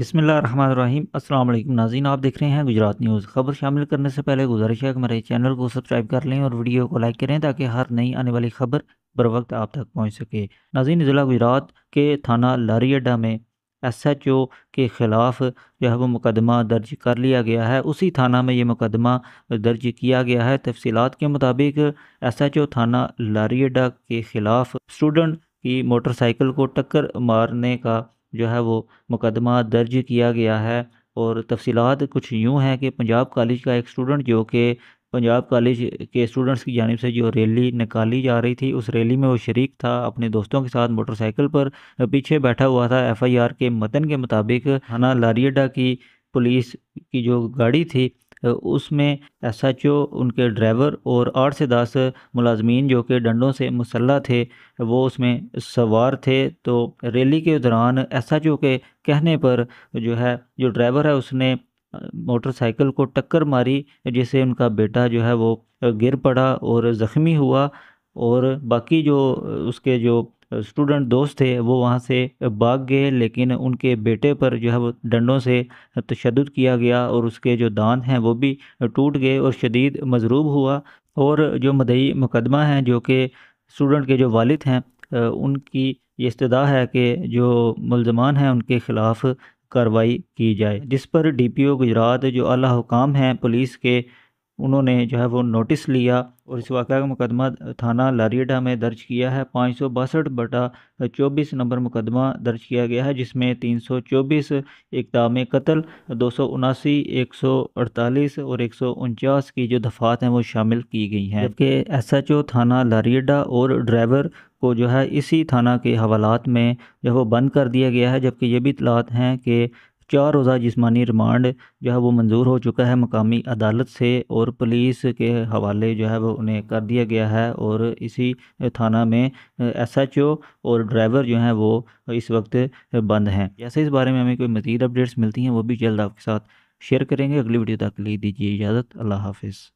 बसमिल अस्सलाम वालेकुम नाजीन आप देख रहे हैं गुजरात न्यूज़ खबर शामिल करने से पहले गुजारिश है कि हमारे चैनल को सब्सक्राइब कर लें और वीडियो को लाइक करें ताकि हर नई आने वाली खबर बर वक्त आप तक पहुंच सके नाजीन ज़िला गुजरात के थाना लारी अड्डा में एस एच ओ के ख़िलाफ़ जो है वो मुकदमा दर्ज कर लिया गया है उसी थाना में ये मुकदमा दर्ज किया गया है तफसीत के मुताबिक एस एच ओ थाना लारी अड्डा के ख़िलाफ़ स्टूडेंट की मोटरसाइकिल को टक्कर मारने का जो है वो मुकदमा दर्ज किया गया है और तफसीत कुछ यूँ हैं कि पंजाब कॉलेज का एक स्टूडेंट जो कि पंजाब कॉलेज के स्टूडेंट्स की जानब से जो रैली निकाली जा रही थी उस रैली में वो शरीक था अपने दोस्तों के साथ मोटरसाइकिल पर पीछे बैठा हुआ था एफ़ आई आर के मतन के मुताबिक थाना लारियडा की पुलिस की जो गाड़ी थी उसमें एस एच ओ उनके ड्राइवर और आठ से दस मुलाजमीन जो कि डंडों से मुसल्ह थे वो उसमें सवार थे तो रैली के दौरान एस एच ओ के कहने पर जो है जो ड्राइवर है उसने मोटरसाइकिल को टक्कर मारी जिससे उनका बेटा जो है वो गिर पड़ा और ज़ख्मी हुआ और बाकी जो उसके जो स्टूडेंट दोस्त थे वो वहाँ से भाग गए लेकिन उनके बेटे पर जो है वो डंडों से तशद किया गया और उसके जो दांत हैं वो भी टूट गए और शदीद मजरूब हुआ और जो मदई मुकदमा है जो कि स्टूडेंट के जो वालिद हैं उनकी ये इस्तः है कि जो मुलजमान हैं उनके ख़िलाफ़ कार्रवाई की जाए जिस पर डी पी ओ गुजरात जो अला हुकाम हैं पुलिस के उन्होंने जो है वो नोटिस लिया और इस वाक़े का मुकदमा थाना लारीडा में दर्ज किया है पाँच सौ बासठ बटा चौबीस नंबर मुकदमा दर्ज किया गया है जिसमें तीन सौ चौबीस इकदाम कत्ल दो सौ उनासी एक सौ अड़तालीस और एक सौ उनचास की जो दफ़ात हैं वो शामिल की गई हैं जबकि एस एच ओ थाना लारीडा और ड्राइवर को जो है इसी थाना के हवालात में जो वो बंद कर दिया गया है जबकि ये भी इतलात हैं कि चार रोज़ा जिसमानी रिमांड जो है वो मंजूर हो चुका है मकामी अदालत से और पुलिस के हवाले जो है वो उन्हें कर दिया गया है और इसी थाना में एस एच ओ और ड्राइवर जो हैं वो इस वक्त बंद हैं जैसे इस बारे में हमें कोई मज़ीद अपडेट्स मिलती हैं वो भी जल्द आपके साथ शेयर करेंगे अगली वीडियो तक ले दीजिए इजाज़त अल्लाह हाफिज़